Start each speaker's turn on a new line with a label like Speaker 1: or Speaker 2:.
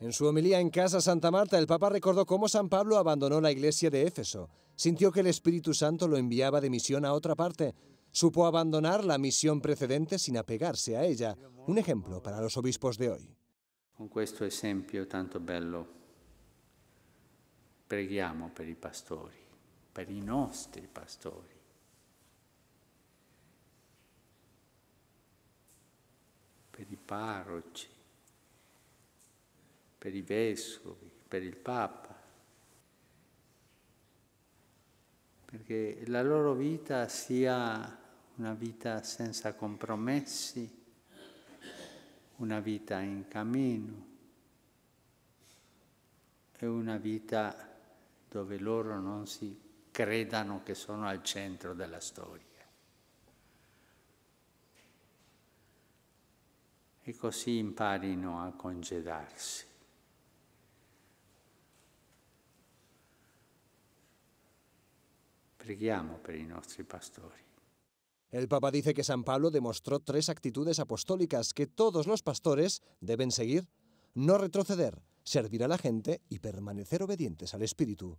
Speaker 1: En su homilía en Casa Santa Marta, el Papa recordó cómo San Pablo abandonó la iglesia de Éfeso. Sintió que el Espíritu Santo lo enviaba de misión a otra parte. Supo abandonar la misión precedente sin apegarse a ella. Un ejemplo para los obispos de hoy.
Speaker 2: Con este ejemplo tanto bello, preghiamo por los pastores, por nuestros pastores, Per i per i vescovi, per il Papa, perché la loro vita sia una vita senza compromessi, una vita in cammino e una vita dove loro non si credano che sono al centro della storia. E così imparino a congedarsi.
Speaker 1: El Papa dice que San Pablo demostró tres actitudes apostólicas que todos los pastores deben seguir. No retroceder, servir a la gente y permanecer obedientes al Espíritu.